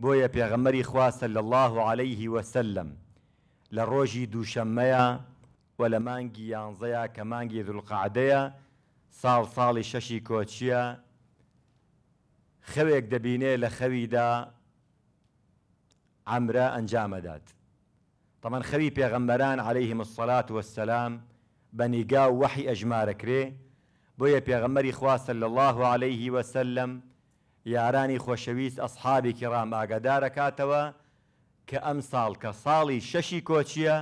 بويا پێغەمەری خوا صلى الله عليه وسلم لروجي ڕۆژی دووشەممەیە و لە مانگی یانزەیە کە مانگی دڵقعدەیە ساڵ ساڵی شەشی کۆچیە خەوێک دەبینێ لە خەویدا ئەمرە ئەنجامەدات. تەمەەن خەوی پێغەمبەران عليهلەیه مسلات وسلام بە نیگا و وەحی ئەژمارەکرێ بۆیە الله عليه وسلم یارانی خۆشەویست ئەسحابی کڕام ئاگادارەکاتەوە کە ئەم ساڵ کە ساڵی شەشی کۆچیە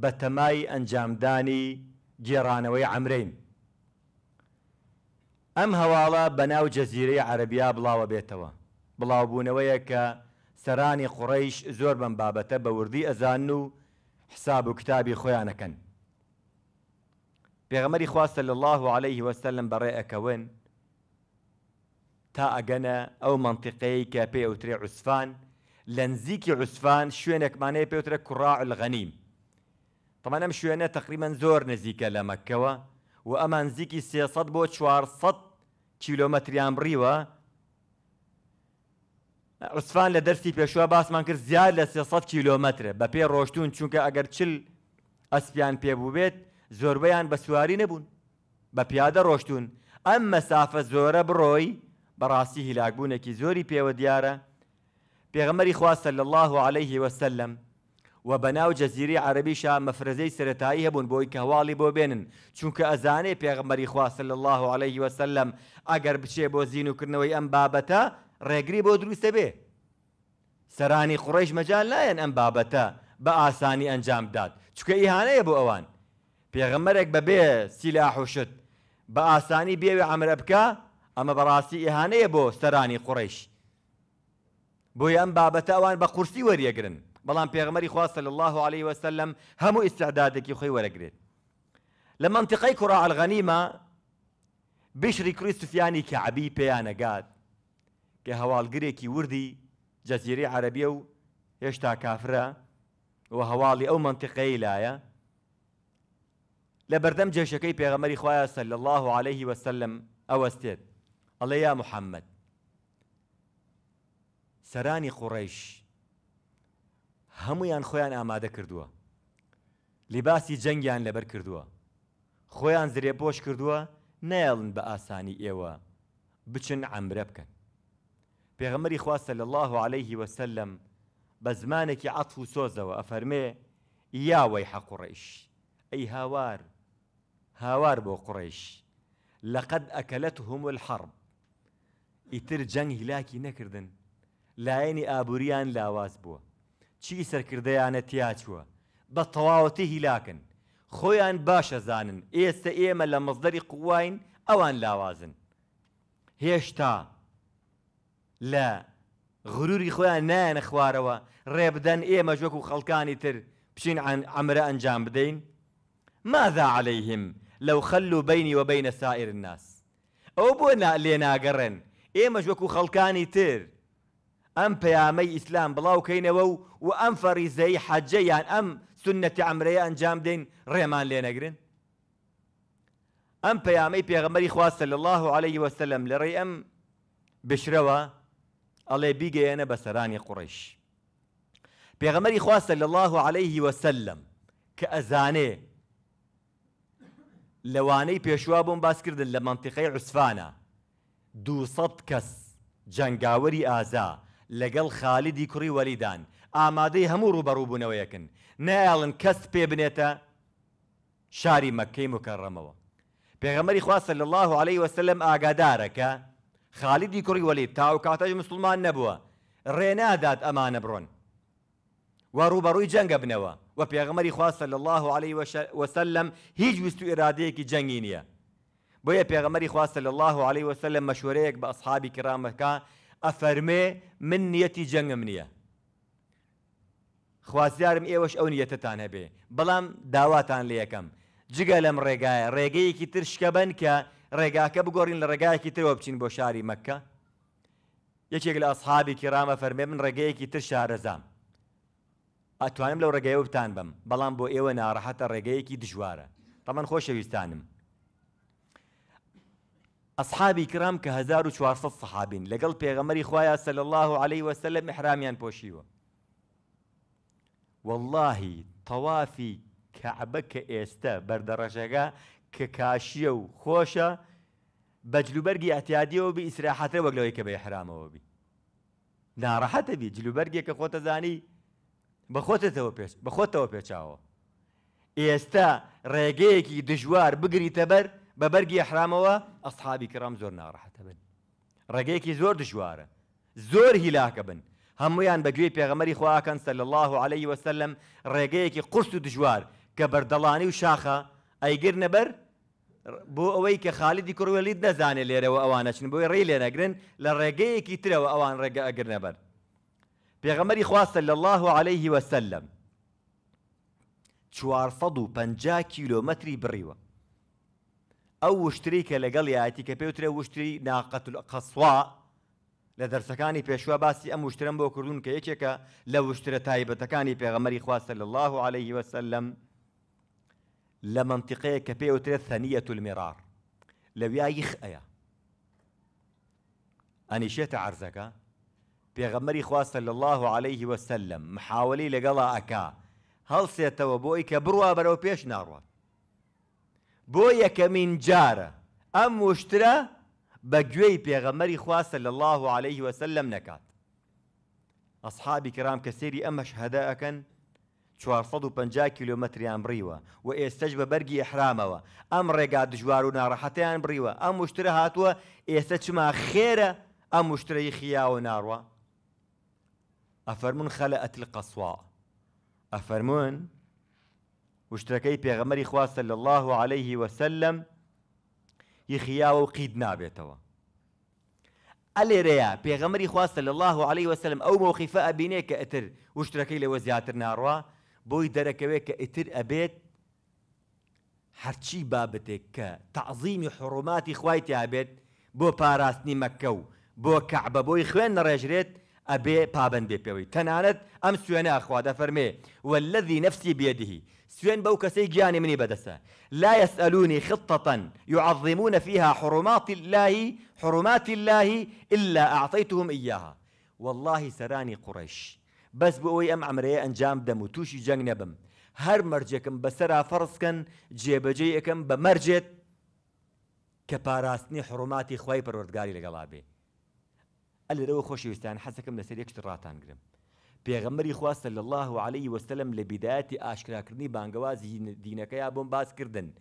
بە تەمای ئەنجامدانی گێڕانەوەی ئەمرین. ئەم هەواڵە بەناو جەزیرەی عەربیا بڵاوە بێتەوە. بڵاوبوونەوەیە کە سەرانی قوڕیش زۆر بەم بابەتە بە وردی ئەزان و حساب و کتابی خۆیانەکەن. پێغەمەری خواستە لە الله عليه وسلم بەڕێ ئەەکەون، تا ئەگەنە ئەو منتیقەیە کە پێ ئەوترێ عوسفان لە نزیکی عوسفان شوێنێکمانەیە پێوترە کوڕاع الغەنیم تەمانەم شوێنە تقریبان زۆر نزیکە لە مەکەوە و ئەمان زیکی 300 بۆ 400 کیلۆمەتریان بڕیوە عوسفان لە دەرسی پێشوە باسمان کرد زیاد لە 300 کیلۆمەترە بە پێ ڕۆشتون چونکە ئەگەر چل ئەسپیان پێبوو بێت زۆربەیان بە سواری نەبوون بە پیادە ڕۆشتون ئەم مەسافە زۆرە بڕۆی بەڕاستی هیلاکبوونێکی زۆری پێوە دیارە پێغەمەری خواستە لە الله عليه وسلم و بەناو جەزیری عەربیشا مەفرزەی سرەتایی هەبوون بۆی کەواڵی بۆ بێنن چونکە ئەزانێ پێغەمەری خواستە لە الله عليه وسلم ئەگەر بچێ بۆ زیینوکردنەوەی ئەم بابەتە ڕێگری بۆ دروستە بێ سەرانی قڕێژ مەجان لایەن ئەم بابەتە بە ئاسانی ئەنجام داد چکە ئیهانەیە بۆ ئەوان پێغەمەرێک بەبێ سیلاحوشت بە ئاسانی بێوێ ئەمرە بکە اما براسي ئیهانەیە بو سەرانی قريش بۆیە ئەم بابەتە ئەوان بقرسي قورسی بلان بەڵام پێغمەری خواستە صلى الله عليه وسلم هەموو استعدادك خۆی وەرەگرێت لما منطقەی کوڕعلغەنیمە الغنيمه بشري كريستوفياني كعبي بيانا کە هەواڵگرێکی كي وردي جزيري و يشتا کافرە و أو منطقي منطقەی لایە لە بەردەم جێشەکەی پێغەمەری خوایە صلى الله عليه وسلم أو ئەوەستێت ئەڵێ یا محەممەد سەرانی قوڕیش هەمویان خۆیان ئامادە کردووە لیباسی جەنگیان لەبەر کردووە خۆیان زرێبۆش کردووە نەڵن بە ئاسانی ئێوە بچن ئەمرە بکەن پێغەمەری خواستە لە الله عليه وسلم بە زمانێکی عەتف و سۆزەوە ئەفەرمێ یاوەی حەقوڕیش ئەی هاوار هاوار بۆ قڕیش لەقد ئەکەلت هم الحرب ئیتر جەنگ هیلاکی نەکردن لایەنی ئابوووریان لاواز بووە چی سەرکردەیانە تیاچووە بە تەواوەتی هیلاکن خۆیان باشەزانن ئێستا ئێمە لە مەزدەری قوواین ئەوان لاوازن هێشتا لە غروری خۆیان نایەنە خوارەوە ڕێبدەن ئێمە ژۆک و خەڵکانی تر بچین ئەمرە ئەنجام بدەین ماذا عليهلم لەو خەل و بینی وە بینە سائر الناس ئەو بۆ لێ ناگەڕێن ئێمەش وەکو خەڵکانی تر ئەم پەیامەی ئیسلام بڵاوکەینەوە و و ئەم فەریزەی حەجەیان ئەم سنەتی ئەمرەیە ئەنجام دەین ڕێمان لێ نەگرن ئەم پەیامەی پێغەمەری خواستە لە الله عليه وسلم لە ڕێ ئەم بشرەوە ئەڵێ بیگەیەنە بە سەرانی قوڕیش پێغەمەری خواستە لە الله عليه وسلم کە ئەزانێ لەوانەی پێشوا بۆم باس کردن لە منتیقەی عوسفانە دووسەد کەس جەنگاوەری ئازا لەگەڵ خالیدی کوڕی وەلیدان ئامادەی هەموو ڕوبەڕووبوونەوەیەکن نایڵن کەس پێ بنێتە شاری مەکەی مکەڕەمەوە پێغەمەری خواستە لە الله عليه وسلم ئاگادارەکە خالیدی کوڕی وەلی تاو کاتەژ مسلمان نەبووە ڕێنادات ئەمانە بڕۆن و ڕوبەڕووی جەنگە بنەوە و پێغەمەری خواستە لە الله عليه وسلم هیچ ویست و ئێرادەیەکی جەنگی نییە بۆیە پێغەمەری خواستە لە الله عليه وسلم مەشورەیەک بە ئەسحابی کرامەکە ئەفەرمێ من نیەتی جەنگم نییە. خوازیارم ئێوەش ئەو نیەتتان هەبێ بەڵام داواتان لە یەکەم جگە لەم ڕێگایە ڕێگەیەکی ترشکە بن کە ڕێگاکە بگۆڕین لە ڕێگایەکی ترەوە بچین بۆ شاری مەکە یەکێک لە ئەسحابی کرامە فەرمێ من ڕێگەیەکی تر شارەزام ئەتوانم لەو ڕێگەی وتان بم بەڵام بۆ ئێوە ناڕەحەتە ڕێگەیەکی دژوارە تەمەەن خۆشەویستانم ئەسحابی کرام کە 1400 سەحابین لەگەڵ پێغەمەری خوایە سەل الله عليه وسلم محرامیان پۆشیوە واللهی تەوافی کەعبە کە ئێستا بەردەڕەژەگە کە کاشیە و خۆشە بەجلوبەرگی ئەتیادیەوە بی ئیسراحەتە وەگلەوەی کە بە حرامەوە بی ناڕەحەتە بی جلوبەرگێک کە خۆتە زانی بە خۆتەوە پێچ بە خۆتەوە پێچاوە ئێستا ڕێگەیەکی دژوار بگریتە بەر بە بەرگی حرامەوە ئەسحابی کرام زۆر ناڕەحەتە بن ڕێگەیەکی زۆر دژوارە زۆر هیلاکە بن هەمویان بەگوێ پێغەمەری خواکەن سەل الله عليه وسلم ڕێگەیەکی قرس و دژوار کە بەردەڵانی و شاخە ئەیگر نەبەر بۆ ئەوەی کە خالیدی کوڕوێلیت نەزانێت لێرەوە ئەوانەچن بۆی ڕێ لێ نەگرن لە ڕێگەیەکی ترەوە ئەوان ڕێگە ئەگر نەبەر پێغەمەری خواستە لە الله عليه وسلم 450 کیلۆمەتری بڕیوە ئەو وشتری کە يا یاتی کە پێوترێ وشتری ناقەت قەسوا لە دەرسەکانی پێشوە باسي ام وشترم بۆ کردوون کە یەکێکە لە وشترە تایبەتەکانی پێغەمەری اخوا صلى الله عليه وسلم لە منطقەیە کە پێوترێت ثەنیەت المێرار لە اني شيت ئەنیشێتە عرزەکە پێغەمەری خواستە صلى الله عليه وسلم محاولي لقلا اكا هل بۆی کە بڕوا بەرەو ناروات بۆ یەکەمین جارە ئەم وشترە بە گوێی پێغەمەری خواسە لە الله عليه وسلم نەکات أصحابي کرام کە سێری ئەمەش كان 450 کیلومتریان بڕیوە و ئێستش بە بەرگی ئەحرامەوە ئەم ڕێگا دژوار و ناڕەحەتیان بڕیوە ئەم مشترە هاتووە ئێستا چما خێرە ئەم مشترەی خیا و ناڕوە ئەفەرمون خەلە ئەتل قەسوا ئەفەرمون وشتەکەی پێغەمەری خواستە صلى الله و عليهەیهی وسلم وقيد نابيتوا الي ريا ئەلێرەیە پێغەمەری خواستە صلى الله عليه وسلم او موقفاء ئەبینێ اتر وشتركي لي لەوە زیاتر بوي بۆی دەرەکەوێت کە ئیتر ئەبێت هەرچی بابەتێک کە تعظیمی حڕوماتی خوایتیا بێت بۆ پاراستنی مەکە و بۆ کەعبە بۆی خوێن نەڕێژرێت ئەبێ پابندێ پێوەی تەنانەت ئەم سوێنە ئەخوادە سوين بوكا سيجاني مني بدسا لا يسألوني خطة يعظمون فيها حرمات الله حرمات الله إلا أعطيتهم إياها والله سراني قريش بس بوي أم عمري أنجام دم وتوشي جنگ نبم هر مرجكم بسرا فرسكن جيبجيكم بمرجت كباراسني حرماتي خواي بروردقاري لقلابي اللي رو خوشي وستان حسكم لسر يكشتر راتان قرم پیغمبری خواستە صلی الله علیه و عليهەی وەسلم لە بدایەتی ئاشکراکردنی بانگەوازی بم بۆم کردن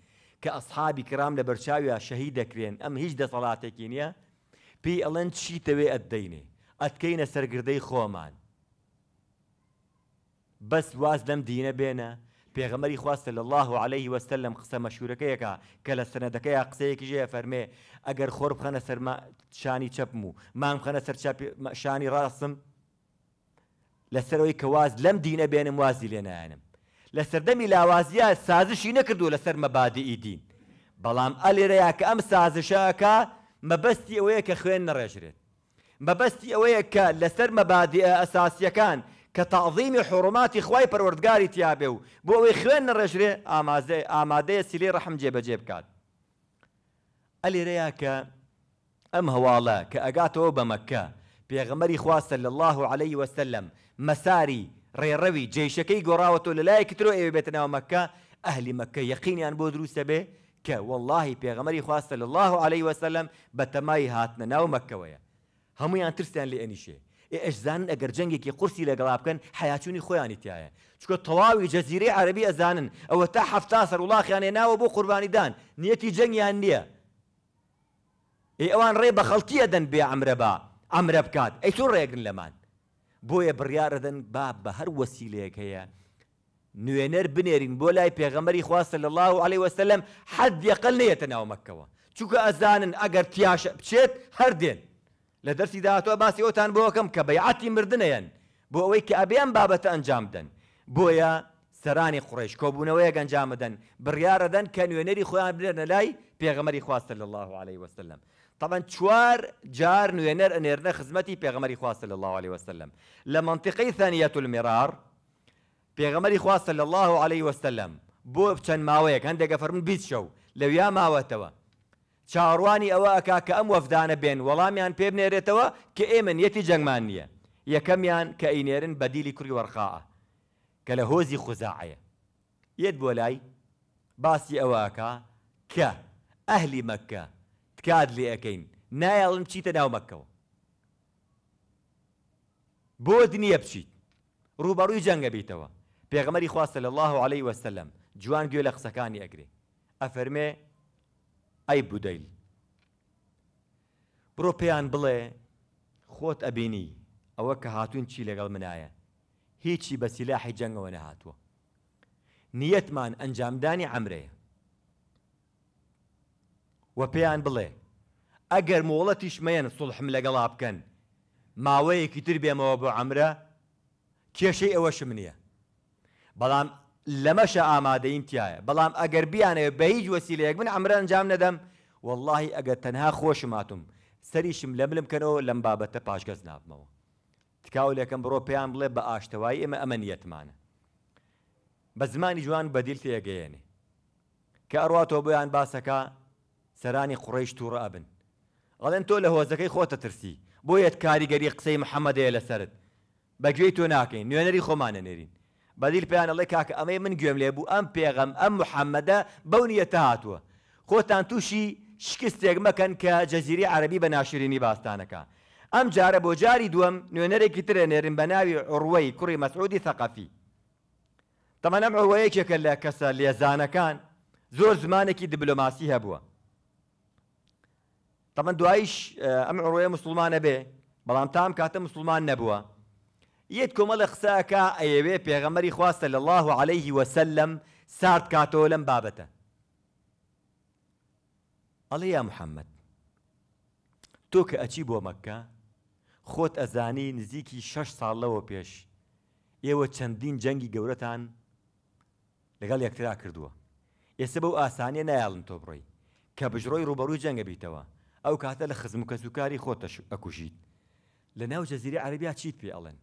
که اصحاب کرام شهید لە بەرچاویە شەهی دەکرێن ئەم هیچ دەسەڵاتێکی نییە پێی ئەڵەن چیتەوێ ئەدەینێ ئەتکەینە سرگردی خومان بس واز دم دینە بینا پیغمبری خواستە صلی الله علیه و سلم عليهەی وەستە لەم قسە مەشورەکەیەکە کە قصه کی جه ژەیە اگر خرب خۆر سر ما شانی چپمو مام مام سر چپ شانی راسم لەسەرەوەی کە واز لەم دینە بێنم وازی لێنایەنم لە سەردەمی لاوازیە سازشی نەکردو لەسەر مەبادی دین بەڵام ئەلێرەیە کە ئەم سازشەکە مەبەستی ئەوەیە کە خوێن نەڕێژرێت مەبەستی ئەوەیە کە لەسەر مەبادی ئەساسیەکان کە تاعظیمی حرمماتی خی پەروەردگاری تیاابێ و بۆ ئەوەی خوێن نەڕێژرێ ئامازە ئامادەیە سیلێ ڕەحم جێبەجێ بکات ئەلێرەیە کە ئەم هەواڵە کە ئەگاتەوە بە مەکە پێغەمەری خواستە لە الله عليه وسلم مەساری ڕێڕەوی جێشەکەی گۆڕاوەەوە لە لایەکی ترۆ ئێوە بێتە ناو مەکە ئەهلی مەکە یەقینیان بۆ دروستە بێ کە واللهی پێغەمەری خواستە لە الله عليه وسلم بە تەمای هاتنە ناو مەکەوەیە هەمویان ترسیان لێ ئەنیشێ ئەشزانن ئەگەر جەنگێکی قورسی لەگەڵا بکەن حیاچوونی خۆیانی تایە چکە تەواوی جەزیری عربی ئەزانن ئەوە تا هەفتا سەر وڵاخیانێ ناوە بۆ قوربانیدان نیەتی جەنگیان نییە ئەوان ڕێ بە خەڵکیە دەن بێ ئەمرەبا ئەمرە بکات ئەی تۆ ڕێگرن لەمان بۆیە بڕیاەدەن با بە هەر وەسیلەیەک هەیە نوێنەر بنێرین بۆ لای پێغەمەری خواستە لە الله عليه وسلم حد یقل نێتە ناومەکەوە چووکە ئەزانن ئەگەر تیاشە بچێت هەردێن لە دەرسی داهاتوە باسیەوەتان بۆکەم کە بەیعاتی مردنەیەن بۆ ئەوەی کە ئەبیان بابەتە ئەنجام بدەن بۆیە سەرانی قڕێش کۆبوونەوەیە گەنجامدەن بڕیاەدەن کە نوێنەری خۆیان بنێرنە لای پێغەمەری خواستە لە الله عليه وسلم طبعا شوار جار نوێنەر انيرنا خزمتي پێغەمەری خواستە صلى الله عليه وسلم لمنطقي ثانية المرار المێرار پێغەمەری صلى الله عليه وسلم بو چەند ماويك هەندێکە فەرمون بیت شەو لەویا ماوەتەوە چاڕوانی ئەوە ئەکا کە ئەم وەفدانە بێن وەڵامیان پێ بنێرێتەوە کە ئێمە نیەتی جەنگمان نییە یەکەمیان کە ئینێرن بەدیلی کوری وەرخاە کە لە هۆزی خوزاعەیە یەت بۆ لای باسی تکات لێ ئەەکەین نایڵم چیتە ناو مەکەوە بۆ دنیا بچیت ڕوبەڕووی جەنگە بیتەوە پێغمەری خواستە لە الله عليه وسلم جوان گوێ لە قسەکانی ئەگرێ ئەفەرمێ ئەی بودەیل بڕۆ پێیان بڵێ خۆت ئەبینی ئەوە کە هاتوون چی لەگەڵ منایە هیچی بەسیلاحی جەنگەوە نەهاتووە نیەتمان ئەنجامدانی ئەمرەیە و پێیان بڵێ ئەگەر مۆڵەتیش مەیەن سڵحم لەگەڵا بکەن ماوەیەکی تر بێمەوە بۆ ئەمرە کێشەی ئەوەشم نییە بەڵام لەمەشە ئامادەیم تایە بەڵام ئەگەر بیانەوە بە هیچ وەسیلەیەک من ئەمرە ئەنجام نەدەم واللهی ئەگەر تەنها خۆشماتم سەریشم لە ملم کەنەوە لەم بابەتە پاشگەز نابمەوە تکاو لەکەم بڕۆ پێیان بڵێ بە ئاشتەوای ئێمە ئەمە نیەتمانە بە زمانی جوان بەدیل تێگەیەنێ کە ئەڕاتەوە بۆیان باسەکە سەرانی قڕیش تووڕ ئەبن ئەڵێن تۆ لە هۆزەکەی خۆتە ترسی بۆیەت کاریگەری قسەی محەممەدەیە لەسرت بەگوێی تۆ ناکەین نوێنەری خۆمانە نێرین بەدیل پێیان ئەڵێ کاکە ئەمەی من گوێم لێ بوو ئەم پێغەم ئەم محەممەدە بەو نیەتە هاتووە خۆتان تووشی شکستێک مەکەن کە جەزیری عربی بە ناشرینی باستانەکە ئەم جارە بۆ جاری دووەم نوێنەرێکی ترە نێرن بە ناوی عڕوەی کوڕی مەسعودی ثقەفی تەمەەم ئەوەیەکێکە لە کەسە لێزانەکان زۆر زمانێکی دیبلۆماسی هەبووە طبعا دوایش ئەم ڕۆیە مسلمانە بێ بەڵام تام کاتە مسلمان نەبووە یەک کۆمەڵە قسەکە ئەیەوێ پێغەمەری خواستە لە الله عليه وسلم سارد کاتەوە لەم بابەتە ئەڵێ یا محەممەد تۆ کە ئەچی بۆ مەکە خۆت ئەزانی نزیکی شەش ساڵەوە پێش ئێوە چەندین جەنگی گەورەتان لەگەڵ یەکترا کردووە ئێستا بەو ئاسانیە نایڵن تۆ بڕۆی کە بژڕۆی ڕوبەڕووی جەنگە بیتەوە ئەو کاتە لە خزم و کەسوکاری خۆتە ئەکوژیت لە ناو جەزیری عربیا چیت پێ ئەڵێن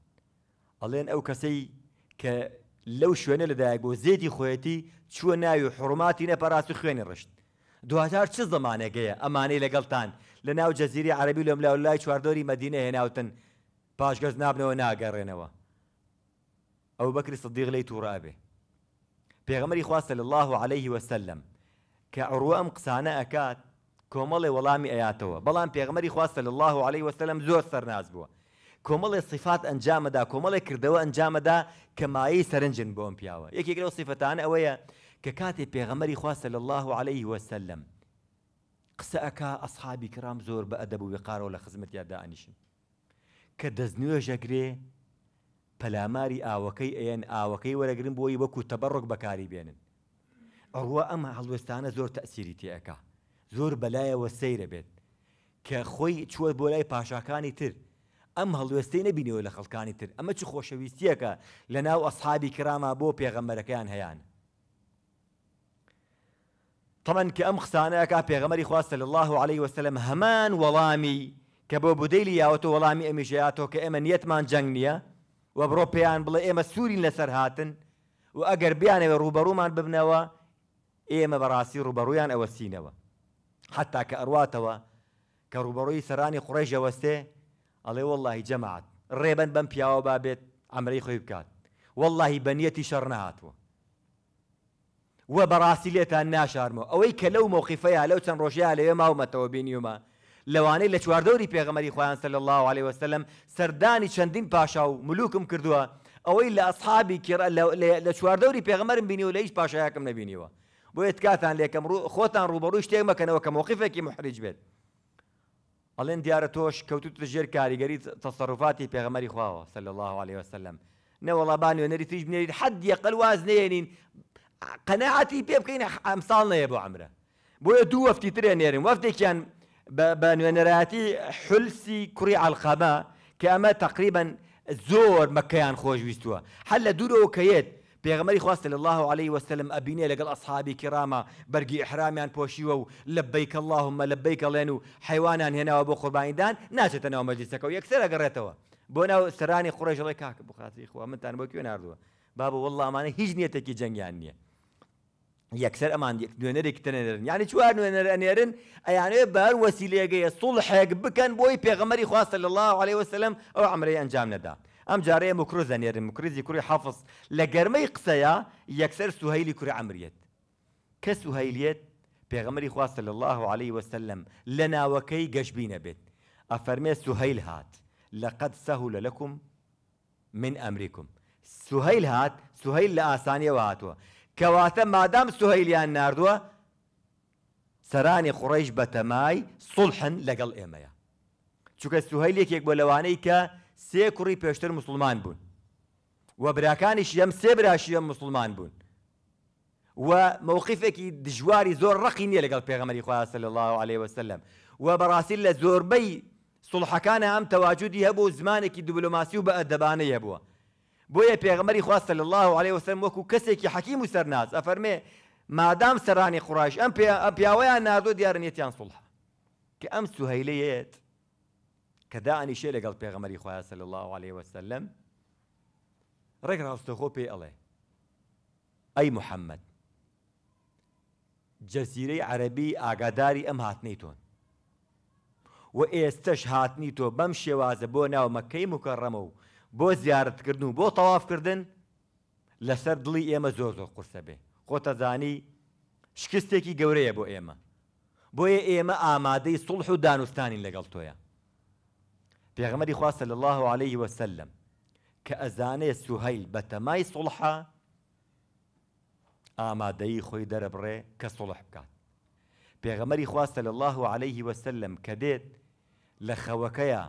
ئەڵێن ئەو کەسەی کە لەو شوێنە لەدایک بۆ زێدی خۆەتی چووە ناوی حڕماتی نەپەراست و خوێنی ڕشت دوهجار چ زمانێکەیە ئەمانەی لەگەڵتان لە ناو جەزیری عربی لەم لەو لای چواردۆری مدینە هێناوتن پاشگەز نابنەوە ناگەڕێنەوە ئەو بەکری سەدیق لی تووڕابێ پێغەمەری خواستە لە الله عليه وسلم کە عڕوە ئەم قسانە ئەکات کۆمەڵێ وەڵامی ئەیاتەوە بەڵام پێغمەری خواستە لە الله عليه وسلم زۆر سەرناز بووە کۆمەڵێ صفات ئەنجامەدا کۆمەڵێ کردەوە ئەنجامەدا کەمایی سەرنجن بۆم پیاوە یەکێک لەو صفتان ئەوەیە کە کاتێ پێغەمەری خواستە لە الله عليه وسلم قسە ئەک ئەسحابی کرام زۆر بە ئەدەب و وقارەوە لە خزمەتیادا ئەنیشن کە دەستنوێژەگرێ پەلاماری ئاوەکەی ئەێن ئاوەکەی وەرەگرن بۆی وەکو تەبڕک بەکاری بێنن ئەوە ئەمە هەڵوێستانە زۆر تەسیری تێەکە زۆر بەلایەوە سەیرە بێت کە خۆی چوە بۆ لای پاشاکانی تر ئەم هەڵوێستەی نەبینەوە لە خەڵکانی تر ئەمە چ خۆشەویستیەکە لە ناو ئەسحابی کرامە بۆ پێغەمەرەکەیان هەیەیان تەمەەن کە ئەم خسانەیەکە پێغەمەری خواستە لە الله عليه وسلم هەمان وەڵامی کە بۆ بودەیلی یاوەتە وەڵامی ئەمیژەیاتەوە کە ئێمە نیەتمان جەنگ نییە وە بڕۆ پێیان بڵێ ئێمە سوورین لەسەر هاتن و ئەگەر بیانەوە ڕوبەڕوومان ببنەوە ئێمە بەڕاستی ڕوبەڕوویان ئەوە سینەوە حتى كأرواتوا كروبروي ثراني قريش جوسته الله والله جمعت ريبا بن بياو بابت عمري خيبكات والله بنيتي شر نهاتوا وبراسي لێتان ناشارمەوە ئەوەی کە لەو مۆقیفەیە لەو چەند ڕۆژیا لەوێ ماومەتەوە بینیومە لەوانەی لە چواردەوری پێغەمەری خوان سەل الله عليه وسلم سرداني چەندین باشاو و ملوکم کردووە ئەوەی لە ئەسحابی لە چواردەوری پێغەمەرم بینی و لە هیچ پاشایەکەم نەبینیوە بو اتكاثان لي كم خوتان روبروش تيما كان وكم موقفه كي محرج بيت الين كوتوت الجير كاري كاريغري تصرفاتي بيغمري خواه صلى الله عليه وسلم نو والله باني ونري تيج بني حد يقل وازنين قناعتي بيب كاين امثالنا يا ابو عمره بو دو وفتي تري نيرين وفتي كان بانو نراتي حلسي كري على الخبا كما تقريبا زور مكان خوش بيستوا حل دورو كيت پێغەمەری خواستە لە الله عليه وسلم ئەبینێ لەگەڵ ئەسحابی کرامە بەرگی ئەحرامیان پۆشیوە و لە بیکەلهمە لە بیکەڵێن و حیوانان هێناوە بۆ قوربانیدان ناچێتە ناو مەجلیسەکە و سراني ئەگەڕێتەوە بۆ ناو سەرانی قڕێژڵی کاک بخاتی خوا منتان بۆ کوێ نردووە بابە وەڵامانە هیچ نیەتێکی جەنگیان نییە یەکسەر دونر دوێنەرێکی يعني شو چوار نوێنەر ئەنێرن ئەیانێ بەر وەسیلێگەیە سوڵ حێک بکەن بۆی پێغەمەری خواستە لە الله عليه وسلم او عمري انجام نەدا. ئەم جارەیە مکرۆ زانێرم مکرزی کوری حافظ لە گەرمەی قسەیە یەکسەر سوهیلی کوری عمرێت کە سوهیلێت پێغەمەری خواستە الله عليه وسلم لە ناوەکەی گەشببینە بيت افرمي سهيل هات لقد سهل لكم من امركم سهيل هات سهيل سوهیل لە ئاسانیەوە هاتووە کەواتە مادام سوهیلیان نردووە سەرانی قڕیش بەتەمای سڵحن لەگەڵ ئێمەیە چونکە سوهیلێکێک بۆ لەوانەی کە سێ کوڕی پێشتر مسلمان بوون و براکانیش ئەم سێ براشیە مسلمان بوون و مووقفێکی دژواری زۆر ڕقی نیە لەگەڵ پێغەمەری خواسە لە الله عليه وسلم و بەڕاستی لە زۆربەی سڵحەکانە ئەم تەواجودی هەبوو زمانێکی دیبلۆماسی و بە ئەدەبانەیە بووە بۆیە پێغمەری خواستە لە الله عليه وسلم وەکو کەسێکی حەکیم و سەرناز ئەفەرمێ مادام سەرانی قڕاش ئەم پیاوەیان نادۆ دیارنێتیان سڵح کە ئەم سوهەیلەیەت کە دائنیشێ لەگەڵ پێغەمەری خۆیاسە لە الله عليه وسلم ڕێک ڕاستەخۆ پێ ئەڵێ ئەی محەممەد جەسیرەی عەربی ئاگاداری ئەم هاتنەی تۆن و ئێستش هاتنی تۆ بەم شێوازە بۆ ناو مەکەی مکەڕەمە و بۆ زیارتکردن و بۆ تەوافکردن لەسەر دڵی ئێمە زۆر زۆر قورسە بێ خۆتەزانی شکستێکی گەورەیە بۆ ئێمە بۆیە ئێمە ئامادەی سڵح و دانوستانی لەگەڵ تۆیە پێغەمەری خواستە لە الله عليه وسلم کە سهيل بتماي صلحة آما دي خوي درب ري كصلح بكات في پێغەمەری خواستە لە الله عليه وسلم کە لخوكيا لە خەوەکەیە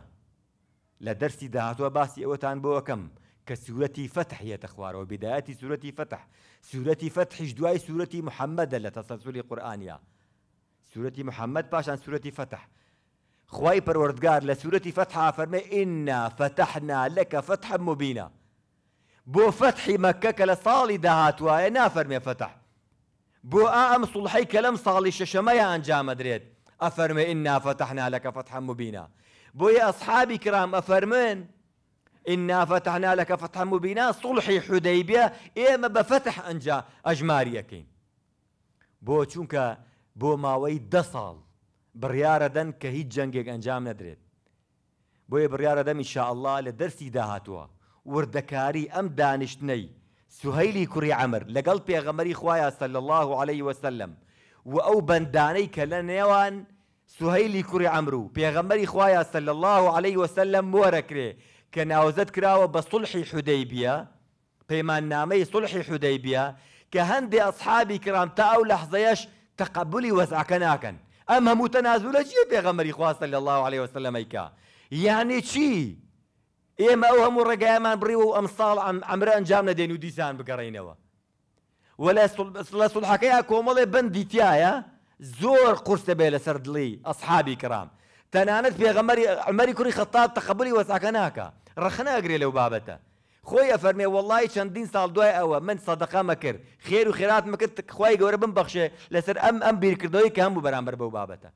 لە دەرسی بوكم كسورة فتح يا تخوار وبداية سورة فتح سورة سوورەتی فتح سوورەتی فتحیش دوای سوورەتی محەممەدە لە تەسەسوری قورآانە سوورەتی محەممەد پاشان سوورەتی فتح خواي پەروەردگار لسورة فتحة فرمي إنا فتحنا لك فتحا مبينا بو فتح مكة كلا صالي دهات وانا فرمي فتح بو آم صلحي كلام صالي ششمي لەم ساڵی شەشەمەیە أفرمي إنا فتحنا لك فتحا مبينا مبینە أصحابي كرام کرام إنا فتحنا لك فتحا مبينا صلحي حديبية إما بفتح أنجا أجماريكين بو چونکە بو ماوي دصال بریاره دن که هیچ انجام ئەنجام نەدرێت بریاره دم دەمی الله لە دەرسی داهاتووە ام دانش نی سهیلی کری عمر لەگەڵ پێغەمەری خوایە سەل الله عليه وسلم و او بەندانەی کە لە نێوان سوهیلی کوڕی عمر و پێغەمەری خوایە سەل الله عليه وسلم سلم کە که کراوە کرا و حودەی بیە پەیمان نامەی سڵحی حودەی بیە کە هەندێ ئەسحابی کرام تا ئەو لەحزەیەش تەقبولی وەزعکە ناکەن ئەم هەموو تەنازوو لە چیە الله خواستە لە الله ای کا یعنی چی؟ ئێمە او هم ڕێگایمان بڕیوە و ئەم ساڵ عمران جام ندین و دیسان بگەڕینەوە لە سڵحەکەی کۆمەڵێ بندی تایە یا زور قرص لەسەر سردلی اصحابی کرام تەنانەت پێغەمەری ئەمەری خطاب خەتات تەخەبری وەساکە رخنا ڕەخناگرێ لو بابته خۆی ئەفەرمێ وڵی چەندین ساڵ دوای ئەوە من سەدەقامە کرد خێر و خێرات مکرد خی گەورە بم بەخشێ لەسەر ئەم ئەم بیرکردەوەی کە هەموو بەرامبەر بەو بابەتە.